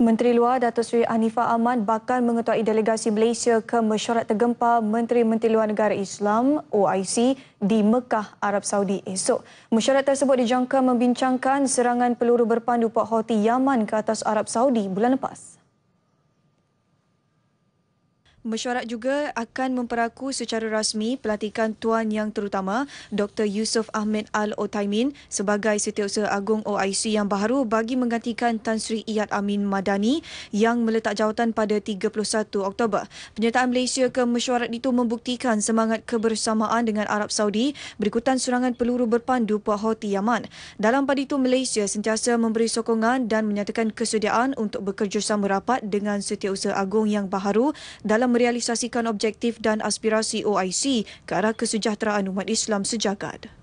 Menteri Luar Datuk Sri Anifa Aman bakal mengetuai delegasi Malaysia ke mesyuarat tergempa Menteri-Menteri Luar Negara Islam OIC di Mekah, Arab Saudi esok. Mesyuarat tersebut dijangka membincangkan serangan peluru berpandu Pak Houthi Yaman ke atas Arab Saudi bulan lepas. Mesyuarat juga akan memperaku secara rasmi pelantikan Tuan Yang Terutama Dr. Yusof Ahmed Al-Otaimin sebagai Setiausaha Agung OIC yang baru bagi menggantikan Tan Sri Iyad Amin Madani yang meletak jawatan pada 31 Oktober. Penyertaan Malaysia ke mesyuarat itu membuktikan semangat kebersamaan dengan Arab Saudi berikutan serangan peluru berpandu Puak Hoti Yaman. Dalam pada itu, Malaysia sentiasa memberi sokongan dan menyatakan kesediaan untuk bekerjasama rapat dengan Setiausaha Agung yang baru dalam merealisasikan objektif dan aspirasi OIC ke arah kesejahteraan umat Islam sejagat.